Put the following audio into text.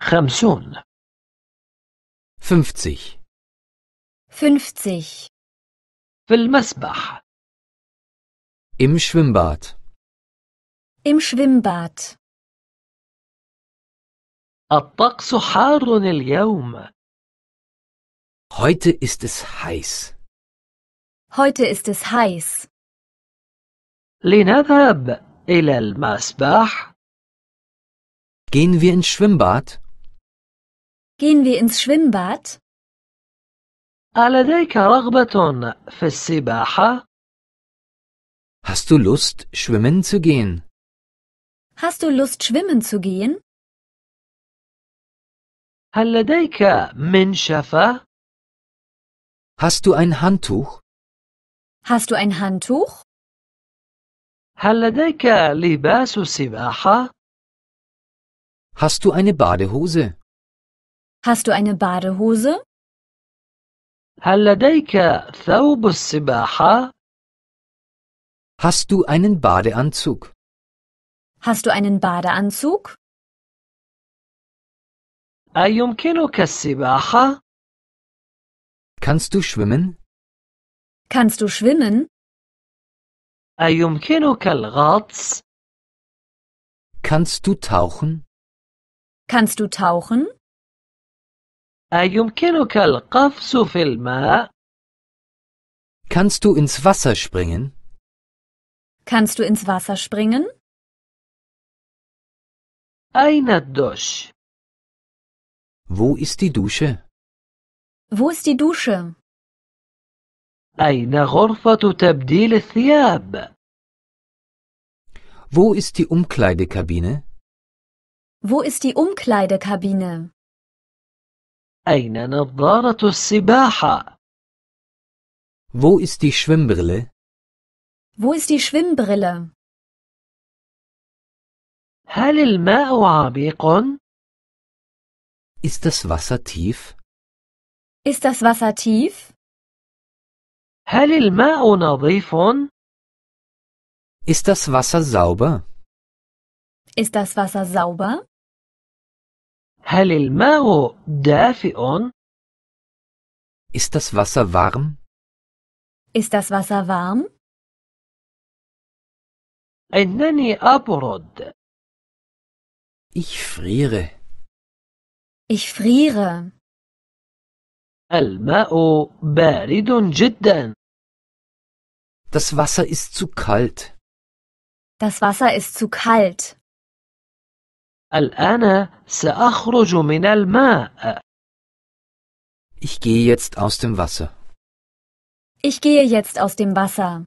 خمسون فünfzig fünfzig في المسبح Im Schwimmbad im Schwimmbad الطقس حار اليوم Heute ist es heiß. Heute ist es heiß. لنذهب إلى المسبح. Gehen wir ins Schwimmbad? Gehen wir ins Schwimmbad? Hast du Lust, schwimmen zu gehen? Hast du Lust, schwimmen zu gehen? Hast du ein Handtuch? Hast du ein Handtuch? Hast du eine Badehose? Hast du eine Badehose? هل لديك ثوب السباحة؟ Hast du einen Badeanzug? Hast du einen Badeanzug? أيمكنك السباحة؟ Kannst du schwimmen? Kannst du schwimmen? أيمكنك الغطس؟ Kannst du tauchen? Kannst du tauchen? أيمكنك القفز في الماء؟ Kannst du ins Wasser springen? Kannst du ins Wasser springen? أين الدش؟ Wo ist die Dusche? Wo ist die Dusche? أين غرفة تبديل الثياب؟ Wo ist die Umkleidekabine? Wo ist die Umkleidekabine? أين نظارة السباحة؟ Wo ist die Schwimmbrille? Wo ist die Schwimmbrille? هل الماء عميق؟ Ist das Wasser tief? Ist das Wasser tief? هل الماء نظيف؟ Ist das Wasser sauber? Ist das Wasser sauber? هل الماء دافئ؟ Ist das Wasser warm? Ist das Wasser warm? إنني أبرد. Ich friere. Ich friere. الماء بارد جدا. Das Wasser ist zu kalt. Das Wasser ist zu kalt. الآن سأخرج من الماء. Ich gehe jetzt aus dem Wasser. Ich gehe jetzt aus dem Wasser.